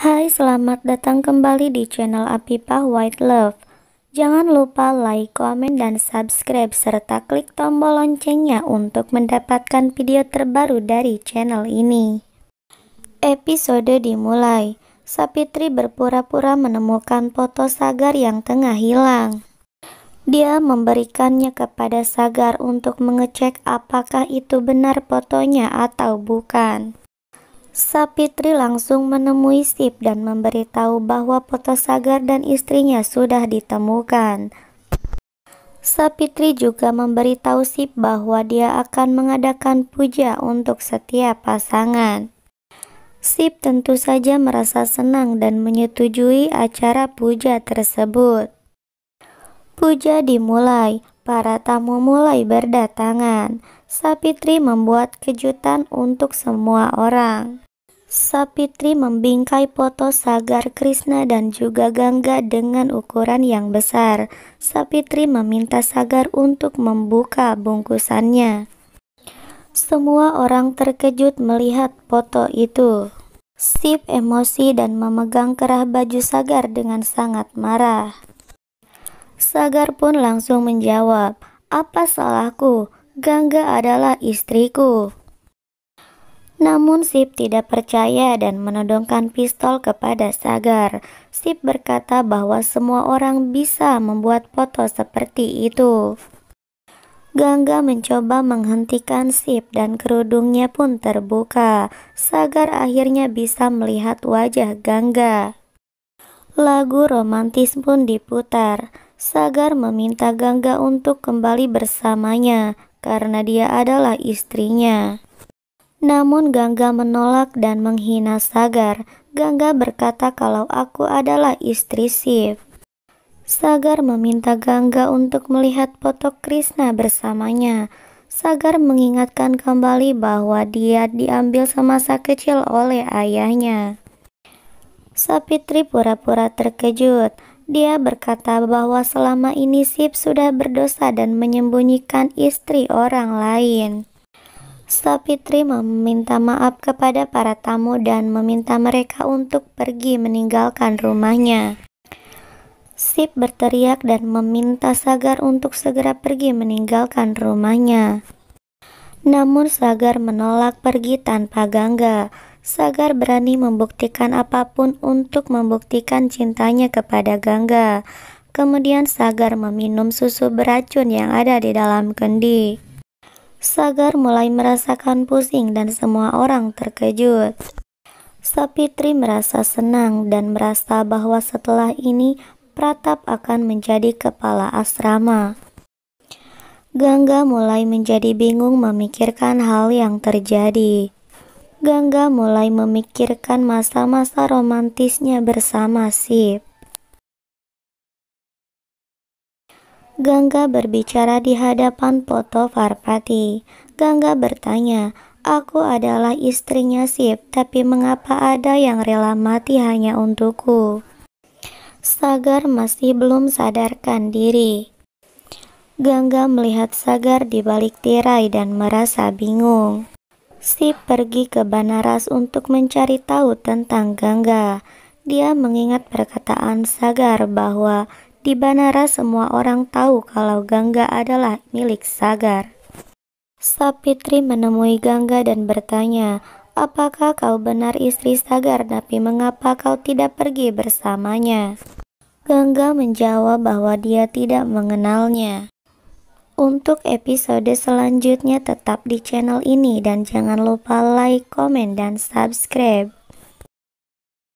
Hai, selamat datang kembali di channel Apipah White Love. Jangan lupa like, komen, dan subscribe, serta klik tombol loncengnya untuk mendapatkan video terbaru dari channel ini. Episode dimulai. Sapitri berpura-pura menemukan foto Sagar yang tengah hilang. Dia memberikannya kepada Sagar untuk mengecek apakah itu benar fotonya atau bukan. Sapitri langsung menemui Sip dan memberitahu bahwa foto Sagar dan istrinya sudah ditemukan. Sapitri juga memberitahu Sip bahwa dia akan mengadakan puja untuk setiap pasangan. Sip tentu saja merasa senang dan menyetujui acara puja tersebut. Puja dimulai, para tamu mulai berdatangan. Sapitri membuat kejutan untuk semua orang. Sapitri membingkai foto Sagar Krishna dan juga Gangga dengan ukuran yang besar. Sapitri meminta Sagar untuk membuka bungkusannya. Semua orang terkejut melihat foto itu. Sip emosi dan memegang kerah baju Sagar dengan sangat marah. Sagar pun langsung menjawab, "Apa salahku? Gangga adalah istriku. Namun Sip tidak percaya dan menodongkan pistol kepada Sagar. Sip berkata bahwa semua orang bisa membuat foto seperti itu. Gangga mencoba menghentikan Sip dan kerudungnya pun terbuka. Sagar akhirnya bisa melihat wajah Gangga. Lagu romantis pun diputar. Sagar meminta Gangga untuk kembali bersamanya, karena dia adalah istrinya. Namun Gangga menolak dan menghina Sagar. Gangga berkata kalau aku adalah istri Shiv. Sagar meminta Gangga untuk melihat foto Krishna bersamanya. Sagar mengingatkan kembali bahwa dia diambil semasa kecil oleh ayahnya. Sapitri pura-pura terkejut. Dia berkata bahwa selama ini Sip sudah berdosa dan menyembunyikan istri orang lain. Sapitri meminta maaf kepada para tamu dan meminta mereka untuk pergi meninggalkan rumahnya. Sip berteriak dan meminta Sagar untuk segera pergi meninggalkan rumahnya. Namun Sagar menolak pergi tanpa gangga. Sagar berani membuktikan apapun untuk membuktikan cintanya kepada Gangga. Kemudian Sagar meminum susu beracun yang ada di dalam kendi. Sagar mulai merasakan pusing dan semua orang terkejut. Sapitri merasa senang dan merasa bahwa setelah ini Pratap akan menjadi kepala asrama. Gangga mulai menjadi bingung memikirkan hal yang terjadi. Gangga mulai memikirkan masa-masa romantisnya bersama Sip. Gangga berbicara di hadapan foto Farpati. Gangga bertanya, Aku adalah istrinya Sip, tapi mengapa ada yang rela mati hanya untukku? Sagar masih belum sadarkan diri. Gangga melihat Sagar di balik tirai dan merasa bingung. Sip pergi ke Banaras untuk mencari tahu tentang Gangga. Dia mengingat perkataan Sagar bahwa di Banaras semua orang tahu kalau Gangga adalah milik Sagar. Sapitri menemui Gangga dan bertanya, "Apakah kau benar istri Sagar, tapi mengapa kau tidak pergi bersamanya?" Gangga menjawab bahwa dia tidak mengenalnya. Untuk episode selanjutnya tetap di channel ini dan jangan lupa like, komen, dan subscribe.